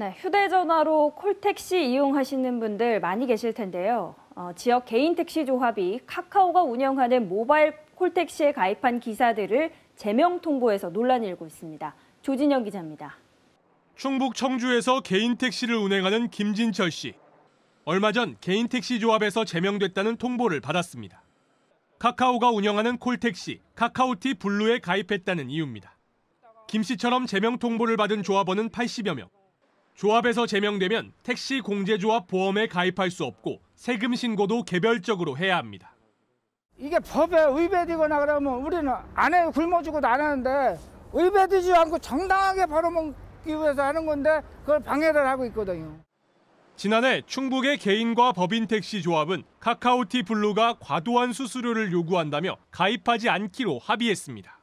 네, 휴대전화로 콜택시 이용하시는 분들 많이 계실 텐데요. 어, 지역 개인 택시 조합이 카카오가 운영하는 모바일 콜택시에 가입한 기사들을 제명 통보해서 논란이 일고 있습니다. 조진영 기자입니다. 충북 청주에서 개인 택시를 운행하는 김진철 씨. 얼마 전 개인 택시 조합에서 제명됐다는 통보를 받았습니다. 카카오가 운영하는 콜택시 카카오티 블루에 가입했다는 이유입니다. 김 씨처럼 제명 통보를 받은 조합원은 80여 명. 조합에서 제명되면 택시 공제조합 보험에 가입할 수 없고 세금 신고도 개별적으로 해야 합니다. 이게 법에 위배되거나 그러면 우리는 안 해요. 굶어 죽어도 안 하는데 위배되지 않고 정당하게 벌어먹기 위해서 하는 건데 그걸 방해를 하고 있거든요. 지난해 충북의 개인과 법인 택시 조합은 카카오티 블루가 과도한 수수료를 요구한다며 가입하지 않기로 합의했습니다.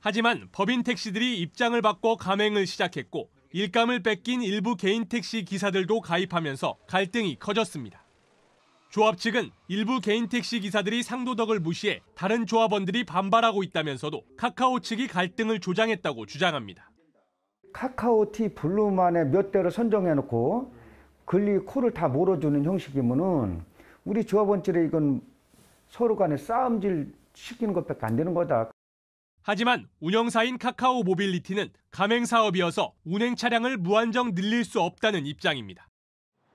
하지만 법인 택시들이 입장을 바꿔 감행을 시작했고 일감을 뺏긴 일부 개인 택시 기사들도 가입하면서 갈등이 커졌습니다. 조합 측은 일부 개인 택시 기사들이 상도덕을 무시해 다른 조합원들이 반발하고 있다면서도 카카오 측이 갈등을 조장했다고 주장합니다. 카카오티 블루만의 몇 대를 선정해놓고 글리 코를 다 몰아주는 형식이면은 우리 조합원들이 이건 서로 간에 싸움질 시키는 것밖에 안 되는 거다. 하지만 운영사인 카카오 모빌리티는 가맹 사업이어서 운행 차량을 무한정 늘릴 수 없다는 입장입니다.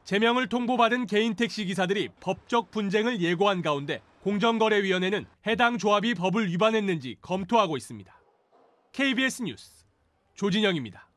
제명을 통보받은 개인 택시 기사들이 법적 분쟁을 예고한 가운데 공정거래위원회는 해당 조합이 법을 위반했는지 검토하고 있습니다. KBS 뉴스 조진영입니다.